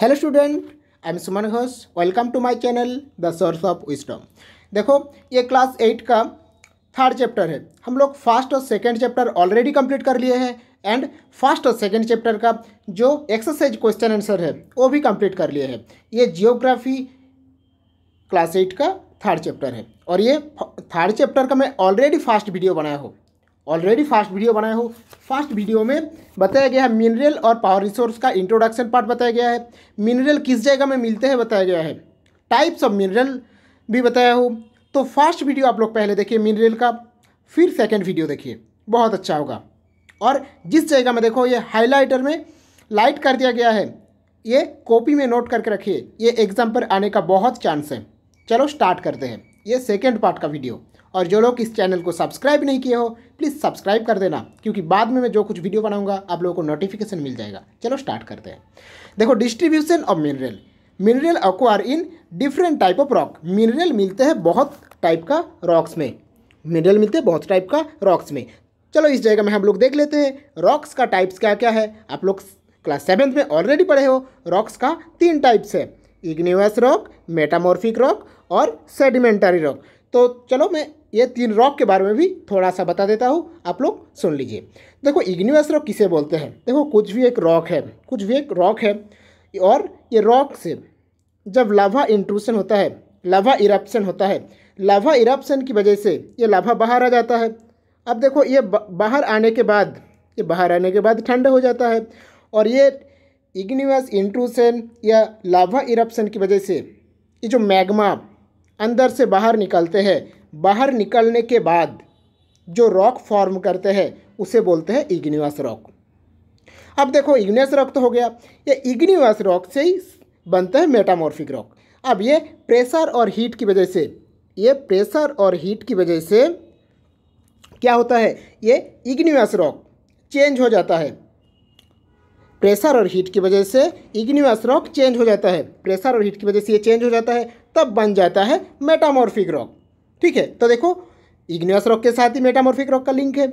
Hello student I am Suman Ghosh welcome to my channel the source of wisdom देखो ये class eight का third chapter है हम लोग फर्स्ट और सेकंड चैप्टर ऑलरेडी कंप्लीट कर लिए हैं एंड फर्स्ट और सेकंड चैप्टर का जो एक्सरसाइज क्वेश्चन आंसर है वो भी कंप्लीट कर लिए हैं ये जियोग्राफी क्लास एट का थर्ड चैप्टर है और ये थर्ड चैप्टर का मैं ऑलरेडी फास्ट वीडियो बनाया हूँ ऑलरेडी फास्ट वीडियो बनाया हो फास्ट वीडियो में बताया गया है मिनरल और पावर रिसोर्स का इंट्रोडक्शन पार्ट बताया गया है मिनरल किस जगह में मिलते हैं बताया गया है टाइप्स ऑफ मिनरल भी बताया हो तो फास्ट वीडियो आप लोग पहले देखिए मिनरल का फिर सेकेंड वीडियो देखिए बहुत अच्छा होगा और जिस जगह में देखो ये हाईलाइटर में लाइट कर दिया गया है ये कॉपी में नोट करके रखिए ये एग्ज़ाम पर आने का बहुत चांस है चलो स्टार्ट करते हैं ये सेकेंड पार्ट का वीडियो और जो लोग इस चैनल को सब्सक्राइब नहीं किए हो प्लीज़ सब्सक्राइब कर देना क्योंकि बाद में मैं जो कुछ वीडियो बनाऊंगा आप लोगों को नोटिफिकेशन मिल जाएगा चलो स्टार्ट करते हैं देखो distribution of mineral mineral acquire in different type of rock mineral मिलते हैं बहुत टाइप का रॉक्स में मिनरल मिलते हैं बहुत टाइप का रॉक्स में चलो इस जगह में हम लोग देख लेते हैं रॉक्स का टाइप्स क्या क्या है आप लोग क्लास सेवेंथ में ऑलरेडी पढ़े हो रॉक्स का तीन टाइप्स है इग्निवस रॉक मेटामॉर्फिक रॉक और सेडिमेंटरी रॉक तो चलो मैं ये तीन रॉक के बारे में भी थोड़ा सा बता देता हूँ आप लोग सुन लीजिए देखो इग्नियस रॉक किसे बोलते हैं देखो कुछ भी एक रॉक है कुछ भी एक रॉक है और ये रॉक से जब लाभा इंट्रूशन होता है लावा इरप्शन होता है लावा इरप्शन की वजह से ये लाभा बाहर आ जाता है अब देखो ये बाहर आने के बाद ये बाहर आने के बाद ठंड हो जाता है और ये इग्नियस इंट्रूशन या लावा इरप्शन की वजह से ये जो मैग्मा अंदर से बाहर निकलते हैं बाहर निकलने के बाद जो रॉक फॉर्म करते हैं उसे बोलते हैं इग्निवास रॉक अब देखो इग्नियस रॉक तो हो गया ये इग्निवस रॉक से ही बनता है मेटामॉर्फिक रॉक अब ये प्रेशर और हीट की वजह से ये प्रेशर और हीट की वजह से क्या होता है ये इग्निवस रॉक चेंज हो जाता है प्रेशर और हीट की वजह से इग्निवस रॉक चेंज हो जाता है प्रेशर और हीट की वजह से ये चेंज हो जाता है तब बन जाता है मेटामॉर्फिक रॉक ठीक है तो देखो इग्नियस रॉक के साथ ही मेटामॉर्फिक रॉक का लिंक है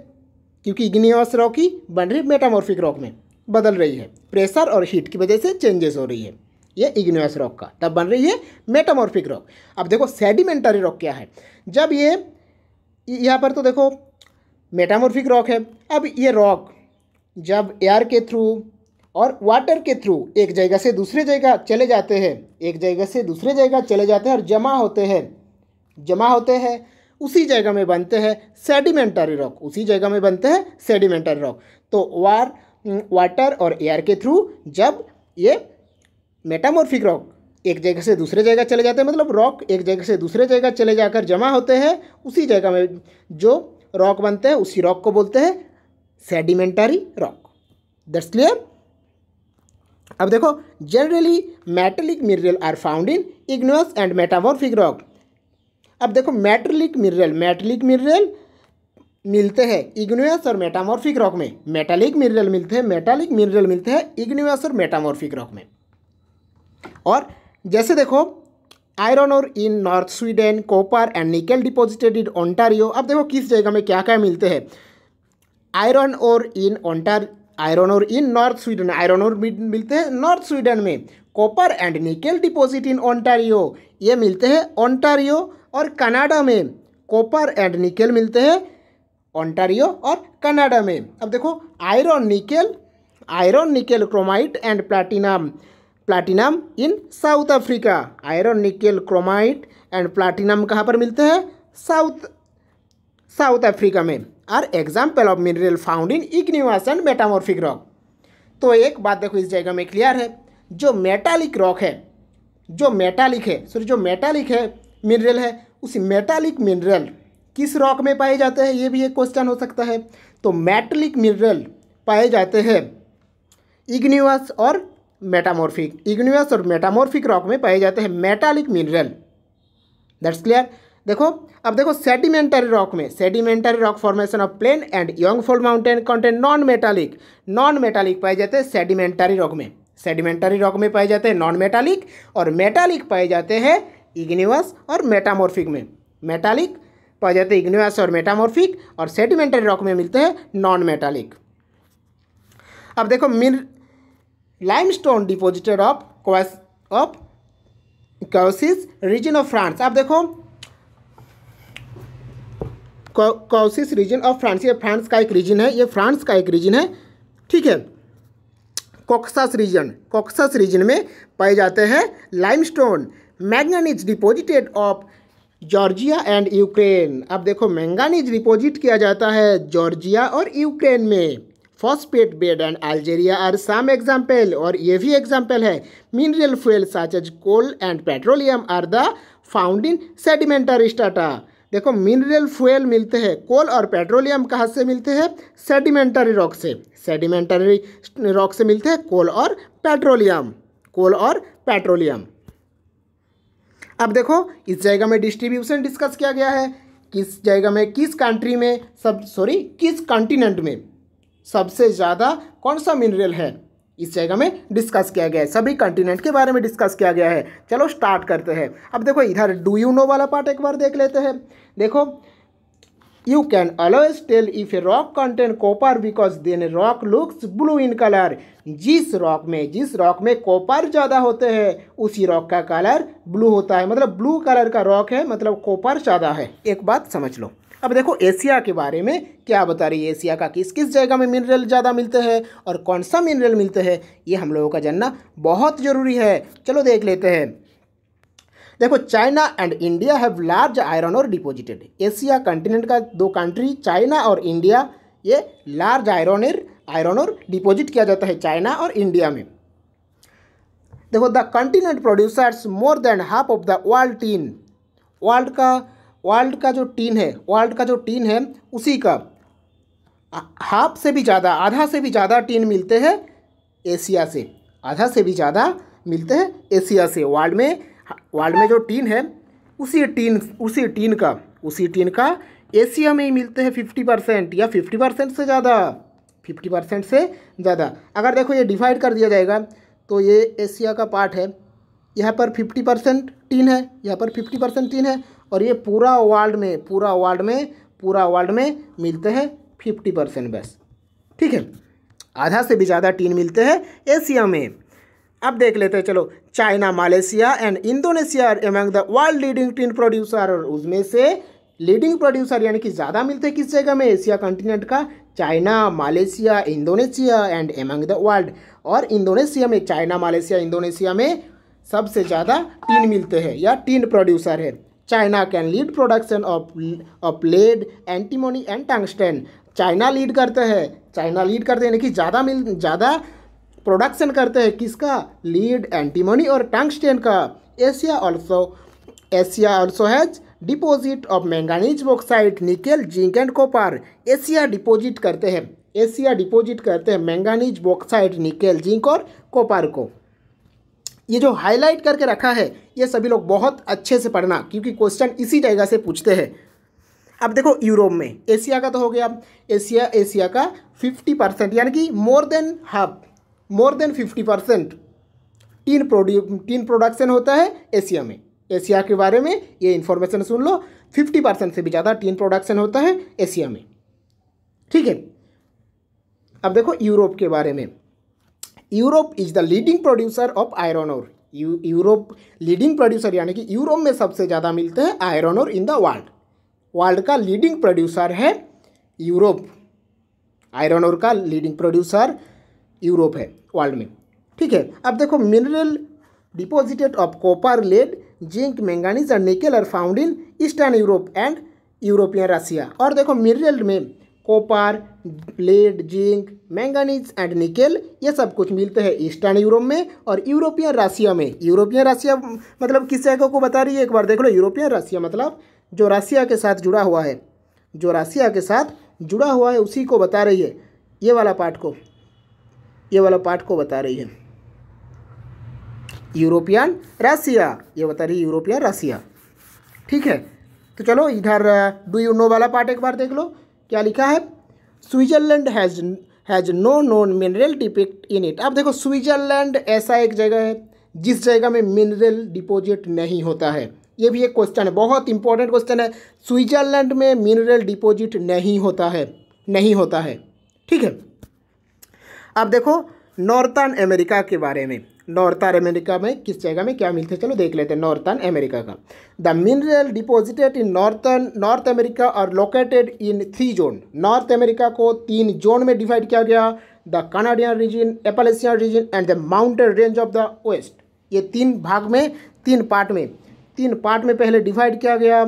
क्योंकि इग्नियस रॉक ही बन रही मेटामॉर्फिक रॉक में बदल रही है प्रेशर और हीट की वजह से चेंजेस हो रही है ये इग्नियस रॉक का तब बन रही है मेटामॉर्फिक रॉक अब देखो सेडिमेंटरी रॉक क्या है जब ये यहाँ पर तो देखो मेटामॉर्फिक रॉक है अब ये रॉक जब एयर के थ्रू और वाटर के थ्रू एक जगह से दूसरे जगह चले जाते हैं एक जगह से दूसरे जगह चले जाते हैं और जमा होते हैं जमा होते हैं उसी जगह में बनते हैं सेडिमेंटरी रॉक उसी जगह में बनते हैं सेडिमेंटरी रॉक तो वार वाटर और एयर के थ्रू जब ये मेटामोर्फिक रॉक एक जगह से दूसरे जगह चले जाते हैं मतलब रॉक एक जगह से दूसरे जगह चले जाकर जमा होते हैं उसी जगह में जो रॉक बनते हैं उसी रॉक को बोलते हैं सेडिमेंटरी रॉक दैट्स क्लियर अब देखो generally metallic mineral are found in igneous and metamorphic rock अब देखो मेटलिक मिनरल मेटलिक मिनरल मिलते हैं इग्नोअस और मेटामॉर्फिक रॉक में मेटालिक मिनरल मिलते हैं मेटालिक मिनरल मिलते हैं इग्नोअस और मेटामॉर्फिक रॉक में और जैसे देखो iron ore in North Sweden copper and nickel deposited in Ontario अब देखो किस जगह में क्या क्या मिलते हैं iron ore in ओंटार iron ore in North Sweden iron ore मिलते हैं नॉर्थ स्वीडन में copper and nickel deposit in Ontario ये मिलते हैं ओंटारियो और कनाडा में कॉपर एंड निकेल मिलते हैं ओंटारियो और कनाडा में अब देखो iron nickel iron nickel chromite and platinum platinum in South Africa iron nickel chromite and platinum कहाँ पर मिलते हैं साउथ साउथ अफ्रीका में are example of mineral found in igneous and metamorphic rock तो एक बात देखो इस जगह में क्लियर है जो मेटालिक रॉक है जो मेटालिक है सॉरी जो मेटालिक है मिनरल है उस मेटालिक मिनरल किस रॉक में पाए जाते हैं ये भी एक क्वेश्चन हो सकता है तो मेटलिक मिनरल पाए जाते हैं इग्नियस और मेटामॉर्फिक इग्नियस और मेटामॉर्फिक रॉक में पाए जाते हैं मेटालिक मिनरल दैट्स क्लियर देखो अब देखो सेडिमेंटरी रॉक में sedimentary rock formation of plain and young fold mountain content non metallic non metallic पाए जाते हैं सेडिमेंटरी रॉक में सेडिमेंटरी रॉक में पाए जाते हैं नॉन मेटालिक और मेटालिक पाए जाते हैं इग्निवस और मेटामॉर्फिक में मेटालिक पाए जाते हैं इग्निवस और मेटामॉर्फिक और सेडिमेंटरी रॉक में मिलते हैं नॉन मेटालिक अब देखो मिन लाइमस्टोन डिपोजिटेड ऑफ क्वास of Caucasus region of France अब देखो कौसिस रीजन ऑफ फ्रांस ये फ्रांस का एक रीजन है ये फ्रांस का एक रीजन है ठीक है कोक्सास रीजन कोक्सास रीजन में पाए जाते हैं limestone manganese deposited of Georgia and Ukraine अब देखो मैंगानीज डिपोजिट किया जाता है जॉर्जिया और यूक्रेन में phosphate bed and Algeria are some example और ये भी एग्जाम्पल है mineral fuel such as coal and petroleum are the found in sedimentary strata देखो मिनरल फ्यूल मिलते हैं कोल और पेट्रोलियम कहाँ से मिलते हैं सेडिमेंटरी रॉक से सेडिमेंटरी रॉक से मिलते हैं कोल और पेट्रोलियम कोल और पेट्रोलियम अब देखो इस जगह में डिस्ट्रीब्यूशन डिस्कस किया गया है किस जगह में किस कंट्री में सब सॉरी किस कॉन्टिनेंट में सबसे ज़्यादा कौन सा मिनरल है इस जगह में डिस्कस किया गया है सभी कंटिनेंट के बारे में डिस्कस किया गया है चलो स्टार्ट करते हैं अब देखो इधर डू यू नो वाला पार्ट एक बार देख लेते हैं देखो You can always tell if a rock contains copper because then rock looks blue in color. जिस रॉक में जिस रॉक में कॉपर ज़्यादा होते हैं उसी रॉक का कलर ब्लू होता है मतलब ब्लू कलर का रॉक है मतलब कॉपर ज़्यादा है एक बात समझ लो अब देखो एशिया के बारे में क्या बता रही है एशिया का किस किस जगह में मिनरल ज़्यादा मिलते हैं और कौन सा मिनरल मिलते हैं ये हम लोगों का जानना बहुत ज़रूरी है चलो देख लेते हैं देखो China and India have large iron ore deposited Asia continent का दो कंट्री चाइना और इंडिया ये large iron iron ore deposit किया जाता है चाइना और इंडिया में देखो the continent producers more than half of the world tin world का वर्ल्ड का जो टीन है वर्ल्ड का जो टीन है उसी का हाफ से भी ज़्यादा आधा से भी ज़्यादा टीन मिलते हैं एशिया से आधा से भी ज़्यादा मिलते हैं एशिया से वर्ल्ड में वर्ल्ड में जो टीन है उसी टीन उसी टीन का उसी टीन का एशिया में ही मिलते हैं फिफ्टी परसेंट या फिफ्टी परसेंट से ज़्यादा फिफ्टी परसेंट से ज़्यादा अगर देखो ये डिवाइड कर दिया जाएगा तो ये एशिया का पार्ट है यहाँ पर फिफ्टी परसेंट टीन है यहाँ पर फिफ्टी परसेंट टीन है और ये पूरा वर्ल्ड में पूरा वर्ल्ड में पूरा वर्ल्ड में मिलते हैं फिफ्टी परसेंट बस ठीक है आधा से भी ज़्यादा टीन मिलते हैं एशिया में अब देख लेते हैं चलो China Malaysia and Indonesia are among the world leading tin producer और उसमें से लीडिंग प्रोड्यूसर यानी कि ज़्यादा मिलते हैं किस जगह में एशिया कंटिनेंट का China Malaysia Indonesia and among the world और इंडोनेशिया में चाइना मलेशिया इंडोनेशिया में सबसे ज़्यादा टीन मिलते हैं या टीन प्रोड्यूसर है China can lead production of of lead antimony and tungsten China lead करते हैं चाइना लीड करते हैं यानी कि ज़्यादा मिल ज़्यादा प्रोडक्शन करते हैं किसका लीड एंटीमोनी और टंगस्टेन का Asia also Asia also has deposit of manganese bauxite nickel zinc and copper Asia deposit करते हैं एशिया डिपोजिट करते हैं मैंगानीज बॉक्साइड निकेल जिंक और कॉपर को ये जो हाईलाइट करके रखा है ये सभी लोग बहुत अच्छे से पढ़ना क्योंकि क्वेश्चन इसी जगह से पूछते हैं अब देखो यूरोप में एशिया का तो हो गया एशिया एशिया का फिफ्टी परसेंट यानी कि more than half more than fifty percent tin produce tin production होता है एशिया में एशिया के बारे में ये इन्फॉर्मेशन सुन लो फिफ्टी परसेंट से भी ज़्यादा टीन प्रोडक्शन होता है एशिया में ठीक है अब देखो यूरोप के बारे में Europe is the leading producer of iron ore Europe leading producer यानी कि यूरोप में सबसे ज़्यादा मिलते हैं iron ore in the world world का लीडिंग प्रोड्यूसर है यूरोप आयरन और का लीडिंग प्रोड्यूसर यूरोप है वर्ल्ड में ठीक है अब देखो mineral deposited of copper lead zinc manganese और nickel are found in eastern Europe and European Russia और देखो मिनरल में copper lead zinc manganese and nickel ये सब कुछ मिलते हैं ईस्टर्न यूरोप में और यूरोपियन रसिया में यूरोपियन रसिया मतलब किस जगह को बता रही है एक बार देख लो यूरोपियन रसिया मतलब जो रसिया के साथ जुड़ा हुआ है जो रसिया के साथ जुड़ा हुआ है उसी को बता रही है ये वाला पार्ट को ये वाला पार्ट को बता रही है यूरोपियन रसिया ये बता रही है यूरोपियन रसिया ठीक है तो चलो इधर डू यू नो वाला पार्ट एक बार देख लो क्या लिखा है Switzerland has has no known mineral deposit in it अब देखो स्विट्जरलैंड ऐसा एक जगह है जिस जगह में मिनरल डिपोजिट नहीं होता है ये भी एक क्वेश्चन है बहुत इंपॉर्टेंट क्वेश्चन है स्विट्जरलैंड में मिनरल डिपोजिट नहीं होता है नहीं होता है ठीक है अब देखो नॉर्थन अमेरिका के बारे में नॉर्थन अमेरिका में किस जगह में क्या मिलते हैं चलो देख लेते हैं नॉर्थन अमेरिका का the mineral deposited in northern north America are located in three zone north America को तीन जोन में डिवाइड किया गया the Canadian region Appalachian region and the mountain range of the west ये तीन भाग में तीन पार्ट में तीन पार्ट में पहले डिवाइड किया गया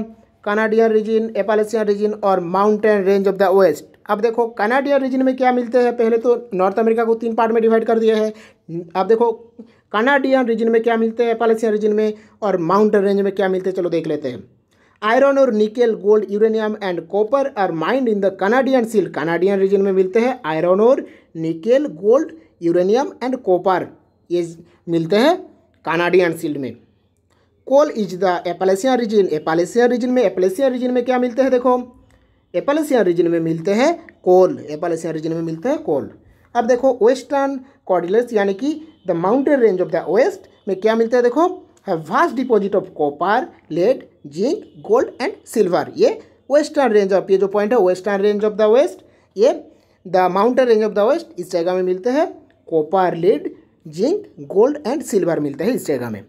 कनाडियन रीजन एपालेसियन रीजन और mountain range of the west अब देखो कनाडियन रीजन में क्या मिलते हैं पहले तो नॉर्थ अमेरिका को तीन पार्ट में डिवाइड कर दिया है अब देखो कनाडियन रीजन में क्या मिलते हैं पैलेसियन रीजन में और माउंटेन रेंज में क्या मिलते हैं चलो देख लेते हैं आयरन और nickel gold uranium and copper are mined in the Canadian shield Canadian region में मिलते हैं आयरन और nickel gold uranium and copper ये मिलते हैं कनाडियन सील्ड में coal is the Appalachian region Appalachian region में एपालेसियन रीजन में क्या मिलते हैं देखो एपालेसियन रीजन में मिलते हैं कोल एपालसिया रीजन में मिलते हैं कोल अब देखो वेस्टर्न कॉर्डिलर्स यानी कि the mountain range of the west में क्या मिलता है देखो है vast deposit of copper lead zinc gold and silver ये वेस्टर्न रेंज ऑफ ये जो पॉइंट है western range of the west ये the mountain range of the west इस जगह में मिलते हैं copper lead zinc gold and silver मिलते हैं इस जगह में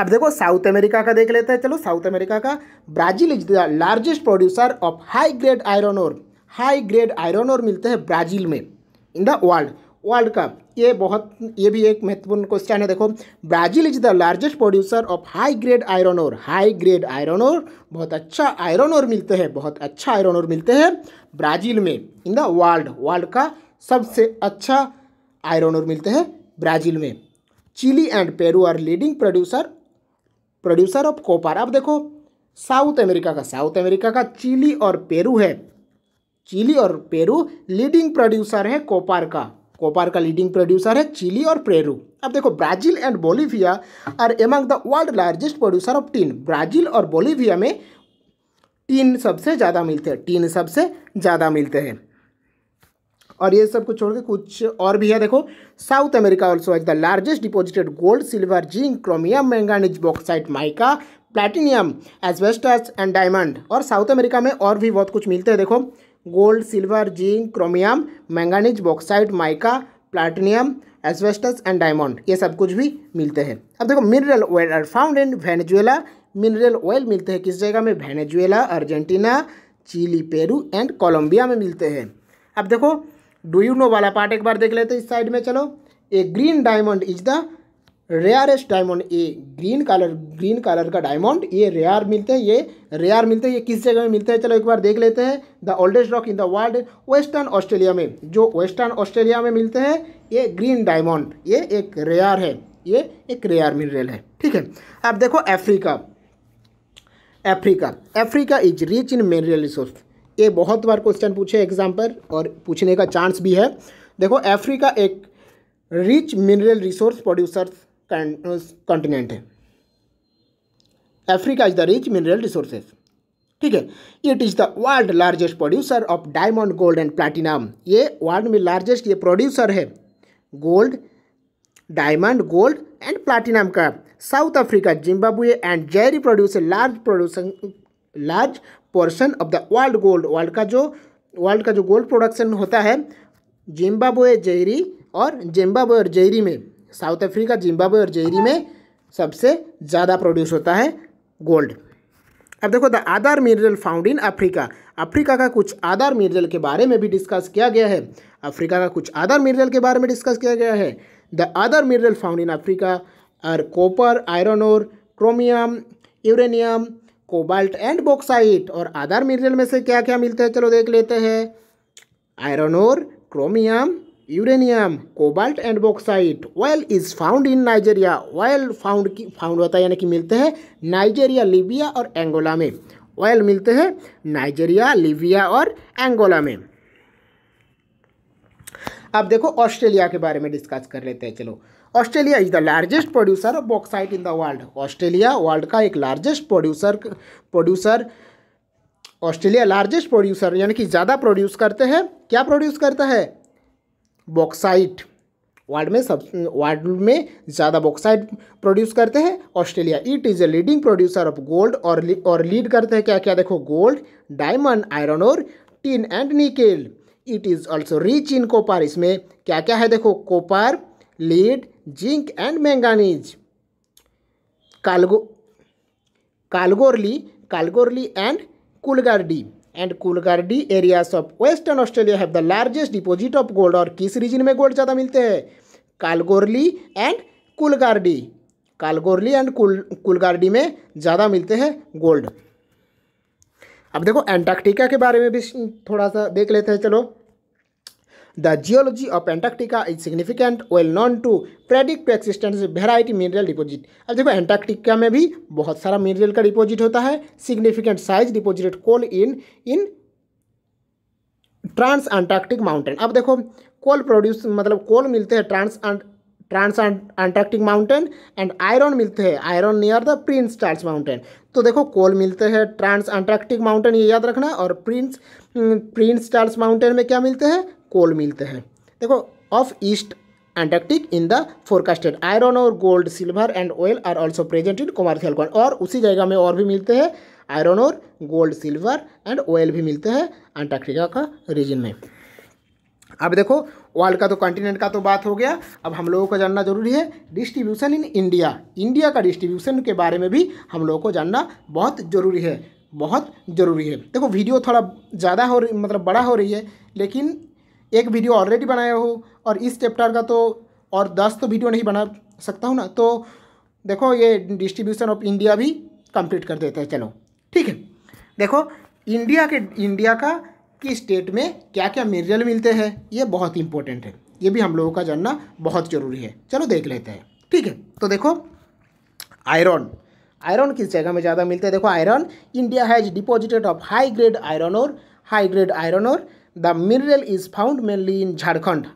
अब देखो साउथ अमेरिका का देख लेते हैं चलो साउथ अमेरिका का Brazil is the largest producer of high grade iron ore high grade iron ore मिलते हैं ब्राज़ील में in the world world cup ये बहुत ये भी एक महत्वपूर्ण क्वेश्चन है देखो Brazil is the largest producer of high grade iron ore high grade iron ore बहुत अच्छा आयरन और मिलते हैं बहुत अच्छा आयरन और मिलते हैं ब्राज़ील में इन द वर्ल्ड वर्ल्ड का सबसे अच्छा आयरन और मिलते हैं ब्राज़ील में Chile and Peru are leading producer producer of copper अब देखो साउथ अमेरिका का साउथ अमेरिका का चिली और पेरू है चिली और पेरू लीडिंग प्रोड्यूसर है कोपार का कोपार का लीडिंग प्रोड्यूसर है चिली और पेरू अब देखो Brazil and Bolivia are among the world largest producer of tin Brazil और बोलीविया में टीन सबसे ज़्यादा मिलते हैं टीन सबसे ज़्यादा मिलते हैं और ये सब को छोड़ के कुछ और भी है देखो South America also has the largest deposited gold silver zinc chromium manganese bauxite mica platinum asbestos and diamond और साउथ अमेरिका में और भी बहुत कुछ मिलते हैं देखो gold silver zinc chromium manganese bauxite mica platinum asbestos and diamond ये सब कुछ भी मिलते हैं अब देखो mineral oil are found in Venezuela mineral oil मिलते हैं किस जगह में Venezuela Argentina Chile Peru and Colombia में मिलते हैं अब देखो डू यू नो वाला पार्ट एक बार देख लेते इस साइड में चलो a green diamond is the rarest diamond a green colour green colour का डायमंड ये रेयर मिलते हैं ये रेयर मिलते हैं ये किस जगह में मिलते हैं चलो एक बार देख लेते हैं the oldest rock in the world western Australia में जो वेस्टर्न ऑस्ट्रेलिया में मिलते हैं ये ग्रीन डायमंड ये एक रेयर है ये एक रेयर मिनरल है ठीक है अब देखो Africa Africa Africa is rich in mineral resource ये बहुत बार क्वेश्चन पूछे एग्जाम पर और पूछने का चांस भी है देखो अफ्रीका एक rich mineral resource producers continent है Africa is the rich mineral resources ठीक है it is the world largest producer of diamond gold and platinum ये वर्ल्ड में लार्जेस्ट ये प्रोड्यूसर है gold diamond gold and platinum का South Africa Zimbabwe and Zaire produce large producing large portion of the world gold world का जो world का जो gold production होता है जिम्बाबे जेरी और जिम्बाबे और जेरी में साउथ अफ्रीका जिम्बाबे और जेरी में सबसे ज़्यादा प्रोड्यूस होता है गोल्ड अब देखो the other mineral found in Africa Africa का कुछ आधार मिनरल के बारे में भी डिस्कस किया गया है अफ्रीका का कुछ आधार मिनरल के बारे में डिस्कस किया गया है the other mineral found in Africa are copper iron ore chromium uranium cobalt and bauxite और आधार मिनरल में से क्या क्या मिलते हैं चलो देख लेते हैं iron ore chromium uranium cobalt and bauxite oil is found in Nigeria oil found की फाउंड होता है यानी कि मिलते हैं नाइजेरिया लिबिया और एंगोला में ऑयल मिलते हैं नाइजेरिया लिबिया और एंगोला में अब देखो ऑस्ट्रेलिया के बारे में डिस्कस कर लेते हैं चलो Australia is the largest producer of bauxite in the world Australia world का एक largest producer producer Australia largest producer यानी कि ज़्यादा प्रोड्यूस करते हैं क्या प्रोड्यूस करता है बॉक्साइट वर्ल्ड में सब वर्ल्ड में ज़्यादा बॉक्साइट प्रोड्यूस करते हैं Australia it is a leading producer of gold और और लीड करते हैं क्या क्या देखो gold diamond iron ore tin and nickel it is also rich in copper इसमें क्या क्या है देखो copper lead zinc and manganese कालगो Kalgoorlie Kalgoorlie and Coolgardie and Coolgardie areas of western Australia have the largest deposit of gold और किस reason में gold ज़्यादा मिलते हैं कालगोरली एंड कुलगार्डी कालगोरली एंड कुल कुलगार्डी में ज़्यादा मिलते हैं गोल्ड अब देखो एंटार्क्टिका के बारे में भी थोड़ा सा देख लेते हैं चलो The geology of Antarctica is significant, well known to predict to existence variety mineral deposit. अब देखो एंटार्क्टिका में भी बहुत सारा मिनरल का डिपोजिट होता है significant size deposited coal in in trans Antarctic mountain अब देखो कोल प्रोड्यूस मतलब कोल मिलते हैं trans trans Antarctic mountain and iron मिलते हैं iron near the Prince Charles mountain तो देखो कोल मिलते हैं ट्रांस अंटार्कटिक माउंटेन ये याद रखना और प्रिंस प्रिंस चार्ल्स माउंटेन में क्या मिलते हैं कोल मिलते हैं देखो of east Antarctic in the forecasted iron ore gold silver and oil are also present in commercial क्वान और उसी जगह में और भी मिलते हैं iron ore gold silver and oil भी मिलते हैं अंटार्क्टिका का रीजन में अब देखो वर्ल्ड का तो कॉन्टिनेंट का तो बात हो गया अब हम लोगों को जानना जरूरी है डिस्ट्रीब्यूशन इन इंडिया इंडिया का डिस्ट्रीब्यूशन के बारे में भी हम लोगों को जानना बहुत ज़रूरी है बहुत ज़रूरी है देखो वीडियो थोड़ा ज़्यादा हो रही मतलब बड़ा हो रही है लेकिन एक वीडियो ऑलरेडी बनाया हो और इस चैप्टर का तो और दस तो वीडियो नहीं बना सकता हूँ ना तो देखो ये डिस्ट्रीब्यूशन ऑफ इंडिया भी कंप्लीट कर देते हैं चलो ठीक है देखो इंडिया के इंडिया का किस स्टेट में क्या क्या मिनरल मिलते हैं ये बहुत इंपॉर्टेंट है ये भी हम लोगों का जानना बहुत ज़रूरी है चलो देख लेते हैं ठीक है तो देखो आयरन आयरन किस जगह में ज़्यादा मिलते हैं देखो iron India has deposited of high grade iron ore high grade iron ore the mineral is found mainly in Jharkhand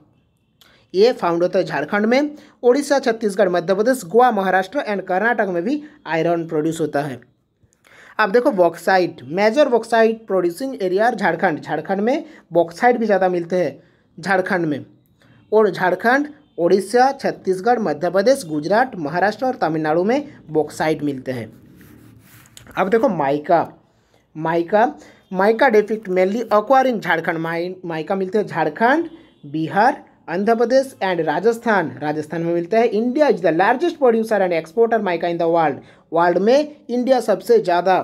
ये फाउंड होता है झारखंड में ओडिशा छत्तीसगढ़ मध्य प्रदेश गोवा महाराष्ट्र एंड कर्नाटक में भी आयरन प्रोड्यूस होता है अब देखो bauxite major bauxite producing area Jharkhand Jharkhand में बॉक्साइट भी ज़्यादा मिलते हैं झारखंड में और झारखंड ओडिशा छत्तीसगढ़ मध्य प्रदेश गुजरात महाराष्ट्र और तमिलनाडु में बॉक्साइट मिलते हैं अब देखो mica mica mica deposit mainly occur in Jharkhand माइ माइका मिलते हैं झारखंड बिहार आंध्र प्रदेश एंड राजस्थान राजस्थान में मिलता है India is the largest producer and exporter mica in the world world में इंडिया सबसे ज़्यादा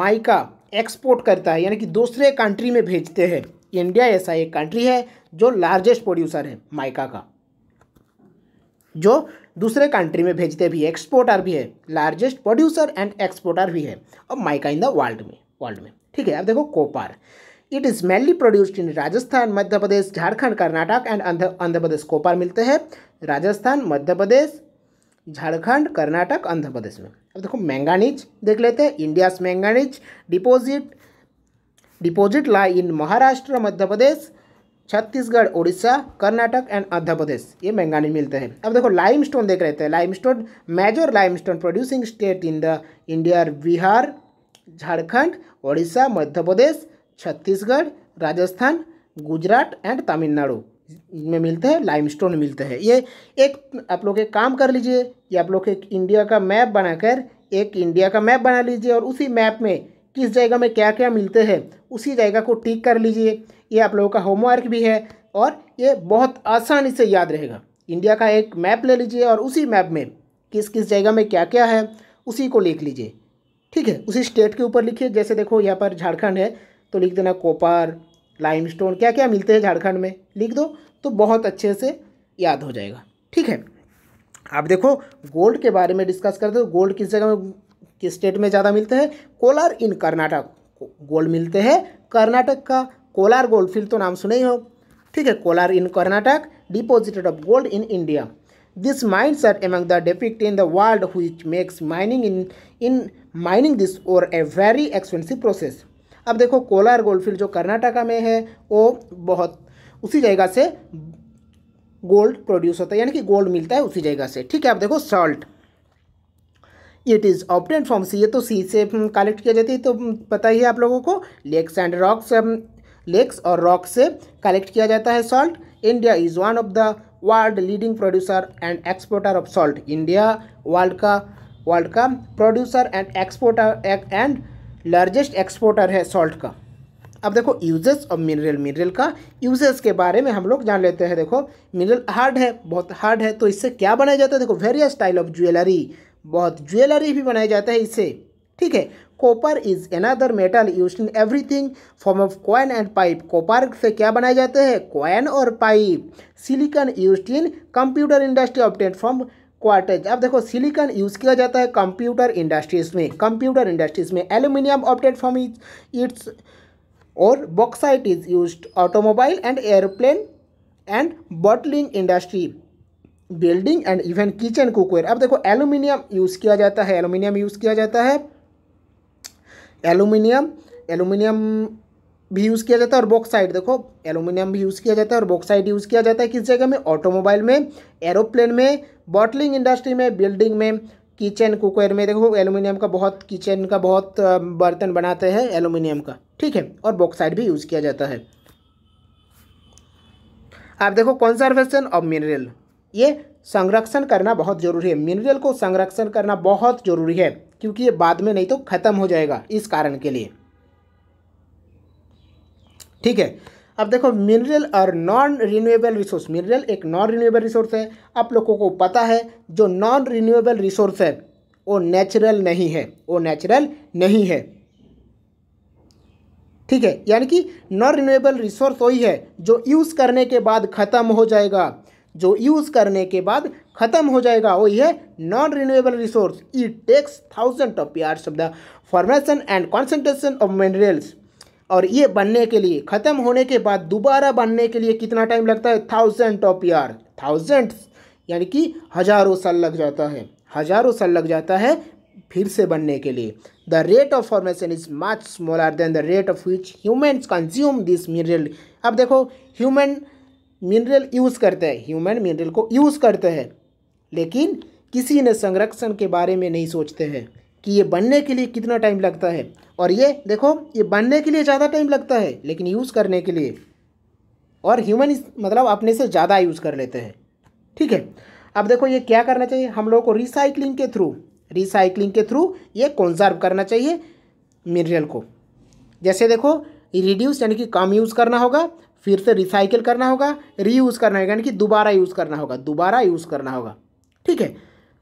माइका एक्सपोर्ट करता है यानी कि दूसरे कंट्री में भेजते हैं इंडिया ऐसा एक कंट्री है जो लार्जेस्ट प्रोड्यूसर है माइका का जो दूसरे कंट्री में भेजते भी है एक्सपोर्टर भी है लार्जेस्ट प्रोड्यूसर एंड एक्सपोर्टर भी है और माइका इन द वर्ल्ड में वर्ल्ड में ठीक है अब देखो copper it is mainly produced in Rajasthan Madhya Pradesh Jharkhand Karnataka and Andhra Pradesh copper मिलते हैं राजस्थान मध्य प्रदेश झारखंड कर्नाटक आंध्र प्रदेश में अब देखो मैंगानीज देख लेते हैं India manganese deposit deposit lie in Maharashtra Madhya Pradesh Chhattisgarh Orissa Karnataka and Andhra Pradesh ये मैंगानी मिलते हैं अब देखो लाइम स्टोन देख लेते हैं limestone major limestone producing state in the India Bihar Jharkhand Odisha Madhya Pradesh Chhattisgarh Rajasthan Gujarat and Tamil Nadu में मिलते हैं लाइमस्टोन मिलते हैं ये एक आप लोग एक काम कर लीजिए ये आप लोग एक इंडिया का मैप बनाकर एक इंडिया का मैप बना लीजिए और उसी मैप में किस जगह में क्या क्या मिलते हैं उसी जगह को टिक कर लीजिए ये आप लोगों का होमवर्क भी है और ये बहुत आसानी से याद रहेगा इंडिया का एक मैप ले लीजिए और उसी मैप में किस किस जगह में क्या क्या है उसी को लिख लीजिए ठीक है उसी स्टेट के ऊपर लिखिए जैसे देखो यहाँ पर झारखंड है तो लिख देना कोपर लाइमस्टोन क्या क्या मिलते हैं झारखंड में लिख दो तो बहुत अच्छे से याद हो जाएगा ठीक है आप देखो गोल्ड के बारे में डिस्कस करते हो गोल्ड किस जगह में किस स्टेट में ज़्यादा मिलते हैं कोलार इन कर्नाटक गोल्ड मिलते हैं कर्नाटक का कोलार गोल्ड फील्ड तो नाम सुने ही हो ठीक है Kolar in Karnataka deposited of gold in India These mines are among the deficit in the world which makes mining in in mining this are a very expensive process अब देखो कोलार गोल्डफील्ड जो कर्नाटका में है वो बहुत उसी जगह से गोल्ड प्रोड्यूस होता है यानी कि गोल्ड मिलता है उसी जगह से ठीक है अब देखो salt it is obtained from sea ये तो सी से कलेक्ट हम्म, किया जाती है तो हम्म, पता ही है आप लोगों को लेक्स एंड रॉक्स लेक्स और रॉक से कलेक्ट किया जाता है salt India is one of the world leading producer and exporter of salt India world का वर्ल्ड का producer and exporter and largest exporter है सॉल्ट का अब देखो यूजेस और मिनरल मिनरल का यूजेस के बारे में हम लोग जान लेते हैं देखो मिनरल हार्ड है बहुत हार्ड है तो इससे क्या बनाया जाता है देखो वेरियस स्टाइल ऑफ ज्वेलरी बहुत ज्वेलरी भी बनाया जाता है इससे ठीक है copper is another metal use in everything form of coin and pipe copper से क्या बनाए जाते हैं कॉइन और pipe silicon use in computer industry obtained from quartz अब देखो सिलिकन यूज़ किया जाता है कंप्यूटर इंडस्ट्रीज में कंप्यूटर इंडस्ट्रीज में aluminium obtained from its ore bauxite is use automobile and airplane and bottling industry building and even kitchen cookware अब देखो aluminium use किया जाता है एल्यूमिनियम यूज़ किया जाता है एलुमिनियम एलुमिनियम भी यूज़ किया जाता है और बॉक्साइड देखो एलुमिनियम भी यूज़ किया जाता है और बॉक्साइड यूज़ किया जाता है किस जगह में ऑटोमोबाइल में एरोप्लेन में बॉटलिंग इंडस्ट्री में बिल्डिंग में किचन कुकर में देखो एलुमिनियम का बहुत किचन का बहुत बर्तन बनाते हैं एलुमिनियम का ठीक है और बॉक्साइड भी यूज़ किया जाता है आप देखो कंजर्वेशन ऑफ मिनरल ये संरक्षण करना बहुत जरूरी है मिनरल को संरक्षण करना बहुत जरूरी है क्योंकि ये बाद में नहीं तो ख़त्म हो जाएगा इस कारण के लिए ठीक है अब देखो मिनरल और नॉन रिन्यूएबल रिसोर्स मिनरल एक नॉन रिन्यूएबल रिसोर्स है आप लोगों को पता है जो नॉन रिन्यूएबल रिसोर्स है वो नेचुरल नहीं है वो नेचुरल नहीं है ठीक है यानी कि नॉन रिन्यूएबल रिसोर्स वही है जो यूज़ करने के बाद ख़त्म हो जाएगा जो यूज़ करने के बाद ख़त्म हो जाएगा वही है non renewable resource it takes thousand of years of the formation and concentration of minerals और ये बनने के लिए ख़त्म होने के बाद दोबारा बनने के लिए कितना टाइम लगता है थाउजेंड ऑफ यार थाउजेंड यानी कि हज़ारों साल लग जाता है हज़ारों साल लग जाता है फिर से बनने के लिए the rate of formation is much smaller than the rate of which humans consume this mineral अब देखो ह्यूमन मिनरल यूज़ करते हैं ह्यूमन मिनरल को यूज़ करते हैं लेकिन किसी ने संरक्षण के बारे में नहीं सोचते हैं कि ये बनने के लिए कितना टाइम लगता है और ये देखो ये बनने के लिए ज़्यादा टाइम लगता है लेकिन यूज़ करने के लिए और ह्यूमन मतलब अपने से ज़्यादा यूज़ कर लेते हैं ठीक है अब देखो ये क्या करना चाहिए हम लोगों को रिसाइकलिंग के थ्रू रिसाइकलिंग के थ्रू ये कंजर्व करना चाहिए मिनरल को जैसे देखो रिड्यूस यानी कि कम यूज़ करना होगा फिर से रिसाइकिल करना होगा रीयूज़ करना होगा यानी कि दोबारा यूज़ करना होगा दोबारा यूज़ करना होगा ठीक है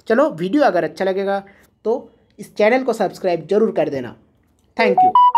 चलो वीडियो अगर अच्छा लगेगा तो इस चैनल को सब्सक्राइब जरूर कर देना थैंक यू